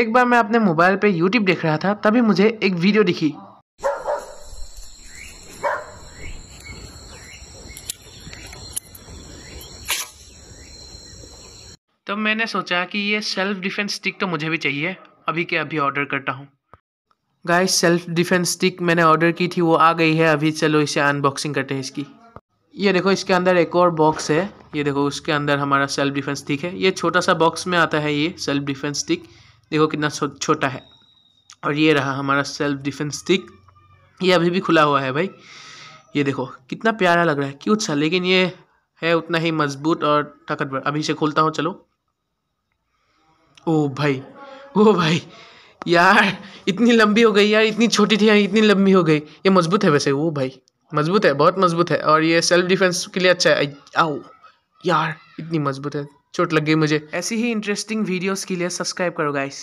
एक बार मैं अपने मोबाइल पे यूट्यूब देख रहा था तभी मुझे एक वीडियो दिखी तो मैंने सोचा कि ये सेल्फ डिफेंस स्टिक तो मुझे भी चाहिए अभी के अभी ऑर्डर करता हूँ गाइस सेल्फ डिफेंस स्टिक मैंने ऑर्डर की थी वो आ गई है अभी चलो इसे अनबॉक्सिंग करते हैं इसकी ये देखो इसके अंदर एक और बॉक्स है ये देखो उसके अंदर हमारा सेल्फ डिफेंस स्टिक है ये छोटा सा बॉक्स में आता है ये सेल्फ डिफेंस स्टिक देखो कितना छोटा है और ये रहा हमारा सेल्फ डिफेंस स्टिक ये अभी भी खुला हुआ है भाई ये देखो कितना प्यारा लग रहा है क्यूट सा लेकिन ये है उतना ही मजबूत और ताकतवर अभी से खोलता हूँ चलो ओ भाई ओ भाई यार इतनी लंबी हो गई यार इतनी छोटी थी यार इतनी लंबी हो गई ये मजबूत है वैसे वो भाई मजबूत है बहुत मजबूत है और ये सेल्फ डिफेंस के लिए अच्छा है आओ यार इतनी मजबूत है चोट लग गई मुझे ऐसी ही इंटरेस्टिंग वीडियोस के लिए सब्सक्राइब करो गाइस